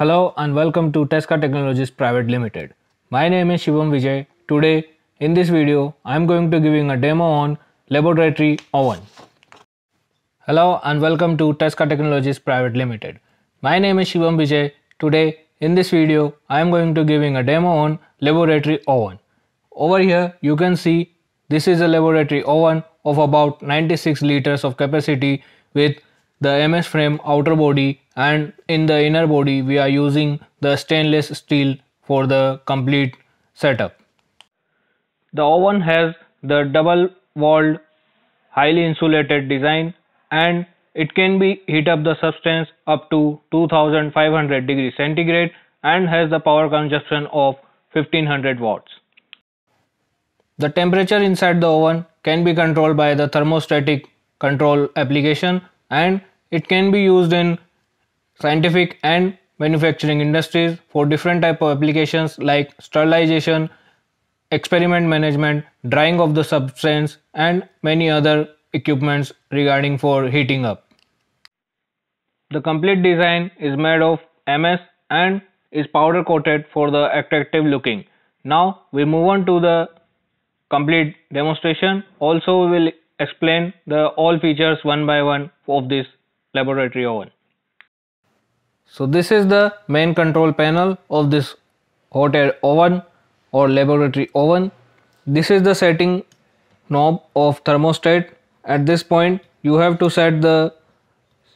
Hello and welcome to Tesca Technologies Private Limited. My name is Shivam Vijay. Today in this video I am going to giving a demo on laboratory oven. Hello and welcome to Tesca Technologies Private Limited. My name is Shivam Vijay. Today in this video I am going to giving a demo on laboratory oven. Over here you can see this is a laboratory oven of about 96 liters of capacity with the MS frame outer body and in the inner body we are using the stainless steel for the complete setup. The oven has the double walled highly insulated design and it can be heat up the substance up to 2500 degrees centigrade and has the power consumption of 1500 watts. The temperature inside the oven can be controlled by the thermostatic control application and it can be used in scientific and manufacturing industries for different type of applications like sterilization, experiment management, drying of the substance and many other equipments regarding for heating up. The complete design is made of MS and is powder coated for the attractive looking. Now we move on to the complete demonstration. Also we will explain the all features one by one of this laboratory oven. So this is the main control panel of this hot air oven or laboratory oven. This is the setting knob of thermostat. At this point you have to set the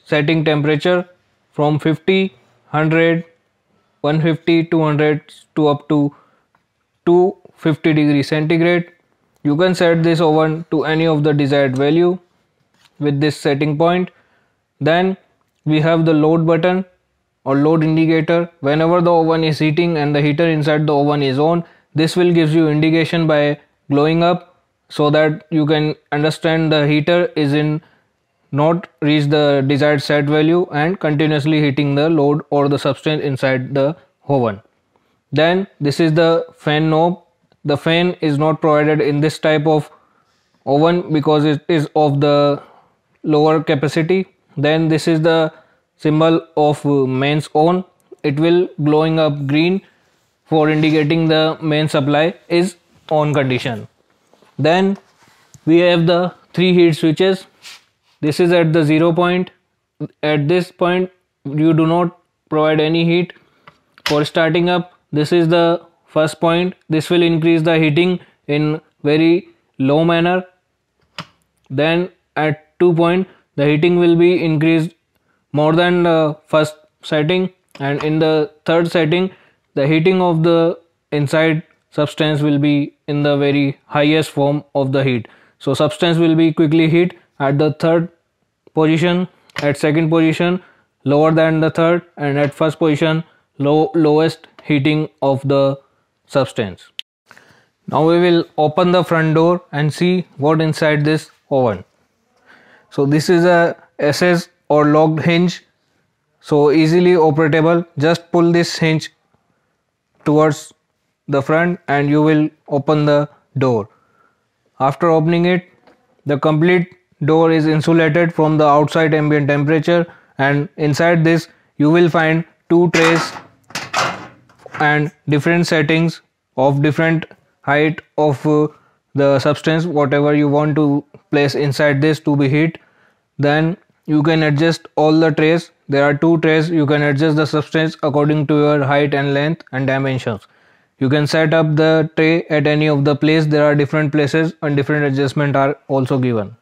setting temperature from 50, 100, 150, 200 to up to 250 degree centigrade. You can set this oven to any of the desired value with this setting point. Then we have the load button or load indicator whenever the oven is heating and the heater inside the oven is on this will gives you indication by glowing up so that you can understand the heater is in not reach the desired set value and continuously heating the load or the substance inside the oven then this is the fan knob the fan is not provided in this type of oven because it is of the lower capacity then this is the symbol of uh, mains on it will glowing up green for indicating the main supply is on condition then we have the three heat switches this is at the zero point at this point you do not provide any heat for starting up this is the first point this will increase the heating in very low manner then at two point the heating will be increased more than the first setting and in the third setting the heating of the inside substance will be in the very highest form of the heat so substance will be quickly heat at the third position at second position lower than the third and at first position low lowest heating of the substance now we will open the front door and see what inside this oven so this is a ss or locked hinge so easily operatable just pull this hinge towards the front and you will open the door after opening it the complete door is insulated from the outside ambient temperature and inside this you will find two trays and different settings of different height of uh, the substance whatever you want to place inside this to be heat then you can adjust all the trays there are two trays you can adjust the substance according to your height and length and dimensions you can set up the tray at any of the place there are different places and different adjustment are also given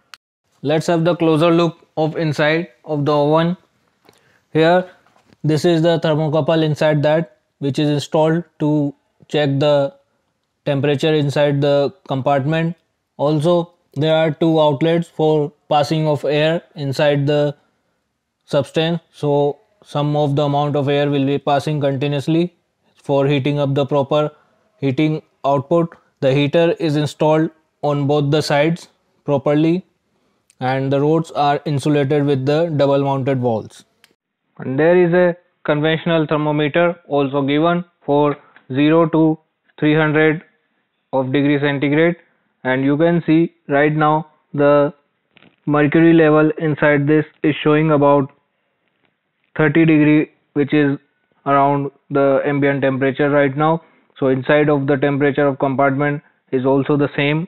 let's have the closer look of inside of the oven here this is the thermocouple inside that which is installed to check the temperature inside the compartment also there are two outlets for passing of air inside the substance. So some of the amount of air will be passing continuously for heating up the proper heating output. The heater is installed on both the sides properly and the rods are insulated with the double mounted walls. And there is a conventional thermometer also given for 0 to 300 of degree centigrade and you can see right now the mercury level inside this is showing about 30 degree which is around the ambient temperature right now so inside of the temperature of compartment is also the same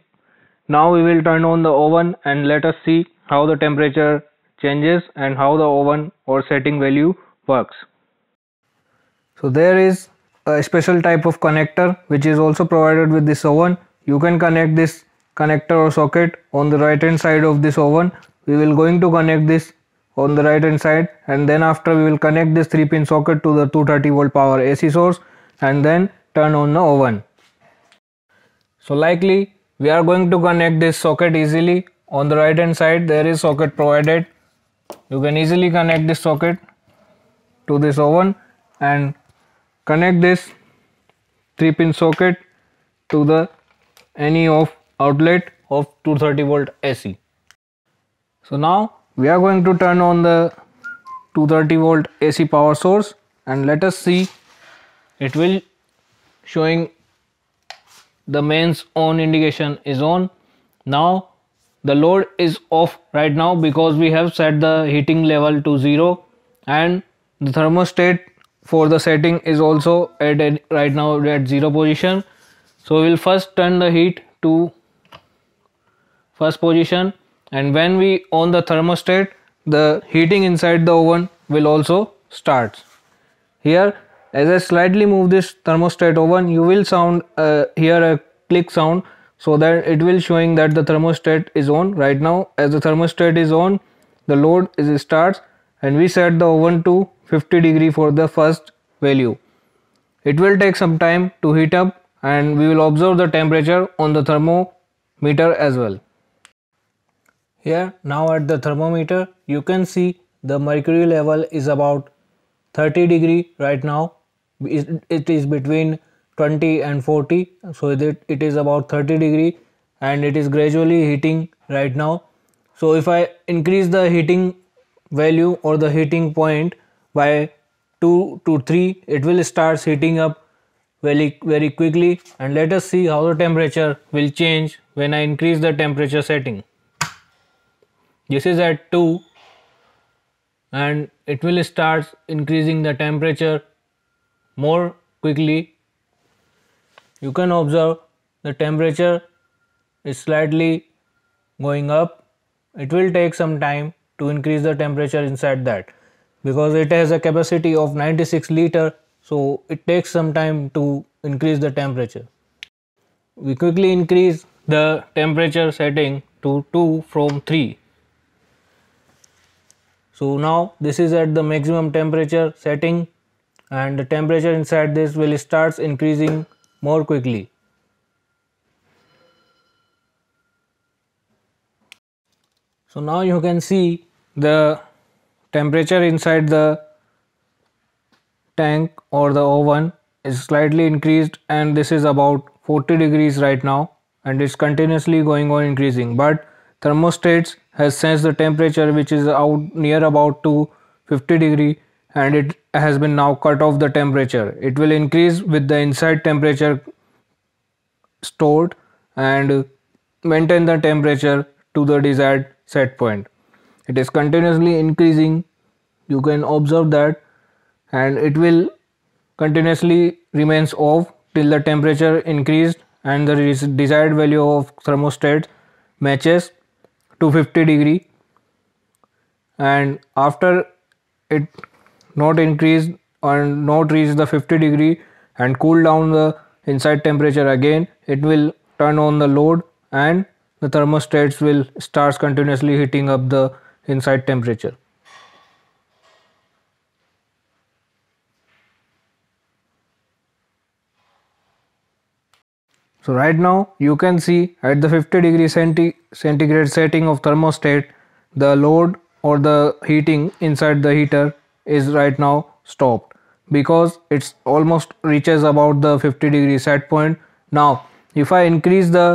now we will turn on the oven and let us see how the temperature changes and how the oven or setting value works so there is a special type of connector which is also provided with this oven you can connect this connector or socket on the right hand side of this oven we will going to connect this on the right hand side and then after we will connect this 3 pin socket to the 230 volt power AC source and then turn on the oven. So likely we are going to connect this socket easily on the right hand side there is socket provided you can easily connect this socket to this oven and connect this 3 pin socket to the any of outlet of 230 volt AC. So now we are going to turn on the 230 volt AC power source and let us see it will showing the mains on indication is on now the load is off right now because we have set the heating level to zero and the thermostat for the setting is also at right now at zero position so we'll first turn the heat to first position and when we on the thermostat the heating inside the oven will also starts here as i slightly move this thermostat oven you will sound uh, hear a click sound so that it will showing that the thermostat is on right now as the thermostat is on the load is starts and we set the oven to 50 degree for the first value it will take some time to heat up and we will observe the temperature on the thermometer as well here now at the thermometer you can see the mercury level is about 30 degree right now. It is between 20 and 40 so it is about 30 degree and it is gradually heating right now. So if I increase the heating value or the heating point by 2 to 3 it will start heating up very very quickly and let us see how the temperature will change when I increase the temperature setting this is at 2 and it will start increasing the temperature more quickly you can observe the temperature is slightly going up it will take some time to increase the temperature inside that because it has a capacity of 96 liter so it takes some time to increase the temperature we quickly increase the temperature setting to 2 from 3 so now this is at the maximum temperature setting and the temperature inside this will starts increasing more quickly. So now you can see the temperature inside the tank or the oven is slightly increased and this is about 40 degrees right now and it's continuously going on increasing but thermostats has sensed the temperature which is out near about to 50 degree and it has been now cut off the temperature. It will increase with the inside temperature stored and maintain the temperature to the desired set point. It is continuously increasing. You can observe that and it will continuously remains off till the temperature increased and the desired value of thermostat matches 250 degree and after it not increase and not reach the 50 degree and cool down the inside temperature again it will turn on the load and the thermostats will starts continuously heating up the inside temperature So right now you can see at the 50 degree centi centigrade setting of thermostat the load or the heating inside the heater is right now stopped because it's almost reaches about the 50 degree set point. Now if I increase the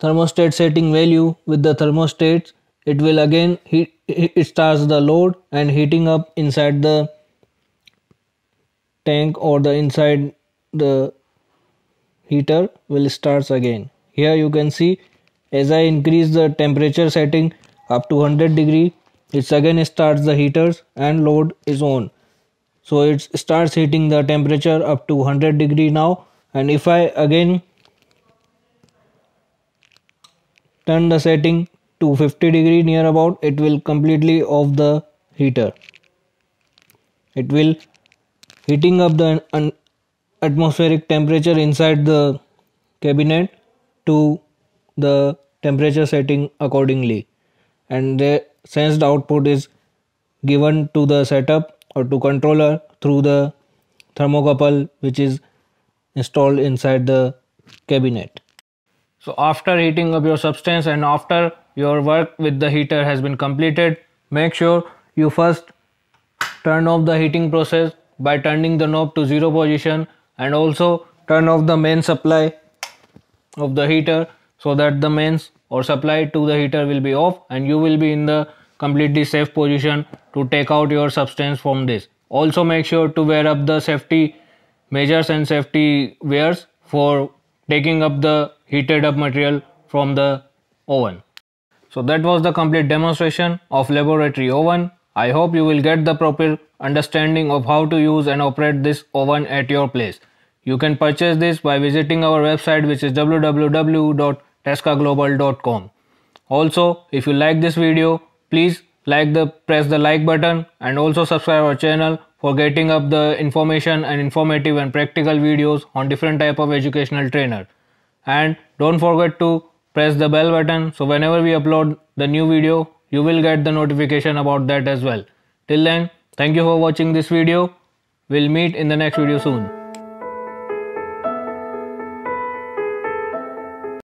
thermostat setting value with the thermostat it will again heat it starts the load and heating up inside the tank or the inside the heater will starts again here you can see as I increase the temperature setting up to 100 degree it's again starts the heaters and load is on so it starts heating the temperature up to 100 degree now and if I again turn the setting to 50 degree near about it will completely off the heater it will heating up the atmospheric temperature inside the cabinet to the temperature setting accordingly and the sensed output is given to the setup or to controller through the thermocouple which is installed inside the cabinet so after heating up your substance and after your work with the heater has been completed make sure you first turn off the heating process by turning the knob to zero position and also turn off the main supply of the heater so that the mains or supply to the heater will be off and you will be in the completely safe position to take out your substance from this also make sure to wear up the safety measures and safety wears for taking up the heated up material from the oven so that was the complete demonstration of laboratory oven I hope you will get the proper understanding of how to use and operate this oven at your place. You can purchase this by visiting our website which is www.tescaglobal.com. Also, if you like this video, please like the press the like button and also subscribe our channel for getting up the information and informative and practical videos on different type of educational trainer. And don't forget to press the bell button so whenever we upload the new video, you will get the notification about that as well. Till then, thank you for watching this video. We'll meet in the next video soon.